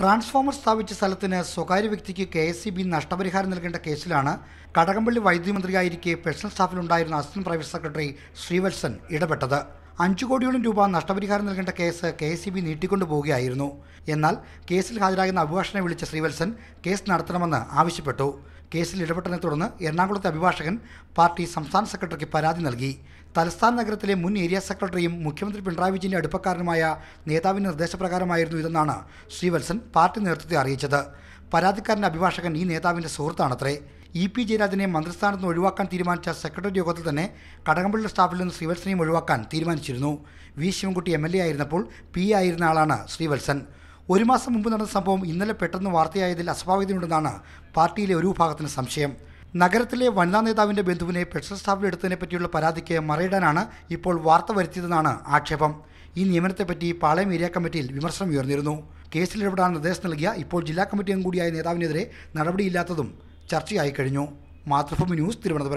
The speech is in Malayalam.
ട്രാൻസ്ഫോമർ സ്ഥാപിച്ച സ്ഥലത്തിന് സ്വകാര്യ വ്യക്തിക്ക് കെ എസ് സി ബി നഷ്ടപരിഹാരം നൽകേണ്ട കേസിലാണ് കടകംപള്ളി വൈദ്യുതി മന്ത്രിയായിരിക്കെ പേഴ്സണൽ സ്റ്റാഫിലുണ്ടായിരുന്ന അസിസ്റ്റന്റ് പ്രൈവറ്റ് സെക്രട്ടറി ശ്രീവത്സൻ ഇടപെട്ടത് അഞ്ചു കോടിയോളം രൂപ നഷ്ടപരിഹാരം നൽകേണ്ട case K S C B നീട്ടിക്കൊണ്ടുപോവുകയായിരുന്നു എന്നാൽ കേസിൽ ഹാജരാകുന്ന അഭിഭാഷണെ വിളിച്ച ശ്രീവത്സൻ കേസ് നടത്തണമെന്ന് ആവശ്യപ്പെട്ടു കേസിൽ ഇടപെട്ടതിനെ തുടർന്ന് എറണാകുളത്തെ അഭിഭാഷകൻ പാർട്ടി സംസ്ഥാന സെക്രട്ടറിക്ക് പരാതി നൽകി തലസ്ഥാന നഗരത്തിലെ മുൻ ഏരിയ സെക്രട്ടറിയും മുഖ്യമന്ത്രി പിണറായി വിജയന്റെ അടുപ്പക്കാരനുമായ നേതാവിൻ്റെ നിർദ്ദേശപ്രകാരമായിരുന്നു ഇതെന്നാണ് ശ്രീവത്സൻ പാർട്ടി നേതൃത്വത്തെ അറിയിച്ചത് പരാതിക്കാരൻ്റെ അഭിഭാഷകൻ ഈ നേതാവിൻ്റെ സുഹൃത്താണത്രേ ഇ പി ജയരാജനെ മന്ത്രിസ്ഥാനത്ത് നിന്ന് ഒഴിവാക്കാൻ തീരുമാനിച്ച സെക്രട്ടറി യോഗത്തിൽ തന്നെ കടകംപള്ളി സ്റ്റാഫിൽ നിന്ന് ശ്രീവത്സനെയും ഒഴിവാക്കാൻ തീരുമാനിച്ചിരുന്നു V Sivankutty M L A ആയിരുന്നപ്പോൾ പി ആയിരുന്ന ആളാണ് ശ്രീവത്സൻ ഒരു മാസം മുമ്പ് നടന്ന സംഭവം ഇന്നലെ പെട്ടെന്ന് വാർത്തയായതിൽ അസ്വാഭാവികതയുണ്ടെന്നാണ് പാർട്ടിയിലെ ഒരു വിഭാഗത്തിന് സംശയം നഗരത്തിലെ വനിതാ നേതാവിന്റെ ബന്ധുവിനെ പെട്രോൾ എടുത്തതിനെ പറ്റിയുള്ള പരാതിക്ക് മറയിടാനാണ് ഇപ്പോൾ വാർത്ത വരുത്തിയതെന്നാണ് ആക്ഷേപം ഈ നിയമനത്തെപ്പറ്റി പാളയം ഏരിയ കമ്മിറ്റിയിൽ വിമർശനം ഉയർന്നിരുന്നു കേസിലിടപെടാൻ നിർദ്ദേശം നൽകിയ ഇപ്പോൾ ജില്ലാ കമ്മിറ്റി അംഗം കൂടിയായ നേതാവിനെതിരെ നടപടിയില്ലാത്തതും ചർച്ചയായി കഴിഞ്ഞു മാതൃഭൂമി ന്യൂസ് തിരുവനന്തപുരം